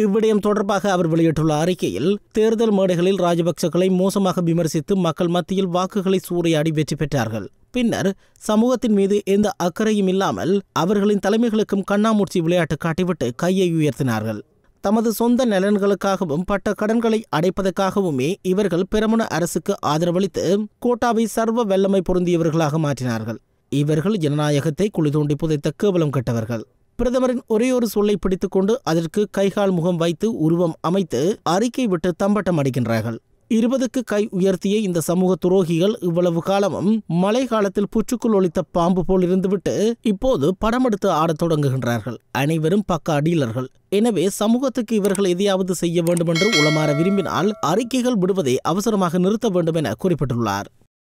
இவ்விடயம் தொடர்பாக அவர் வெளியிட்டுள்ள அறிக்கையில் தேர்தல் மேடைகளில் ராஜபக்சக்களை மோசமாக விமர்சித்து மக்கள் மத்தியில் வாக்குகளை சூறையாடி வெற்றி பெற்றார்கள் பின்னர் சமூகத்தின் மீது எந்த அக்கறையும் இல்லாமல் அவர்களின் தலைமைகளுக்கும் கண்ணாமூர்ச்சி விளையாட்டு காட்டிவிட்டு கையை உயர்த்தினார்கள் தமது சொந்த நலன்களுக்காகவும் பட்ட கடன்களை அடைப்பதற்காகவுமே இவர்கள் பிரமுன அரசுக்கு ஆதரவளித்து கோட்டாவை சர்வ வெள்ளமை பொருந்தியவர்களாக மாற்றினார்கள் இவர்கள் ஜனநாயகத்தை குளிதோண்டி புதைத்த கேவலம் கெட்டவர்கள் பிரதமரின் ஒரே ஒரு சொல்லை பிடித்துக்கொண்டு அதற்கு கைகால் முகம் வைத்து உருவம் அமைத்து அறிக்கை விட்டு தம்பட்டம் அடிக்கின்றார்கள் இருபதுக்கு கை உயர்த்திய இந்த சமூக துரோகிகள் இவ்வளவு காலமும் மழை காலத்தில் புற்றுக்குள் ஒழித்த பாம்பு போல் இருந்துவிட்டு இப்போது படம் எடுத்து ஆடத் தொடங்குகின்றார்கள் அனைவரும் பக்கா டீலர்கள் எனவே சமூகத்துக்கு இவர்கள் எதையாவது செய்ய வேண்டும் என்று உளமாற விரும்பினால் அறிக்கைகள் விடுவதை அவசரமாக நிறுத்த வேண்டும் என குறிப்பிட்டுள்ளார்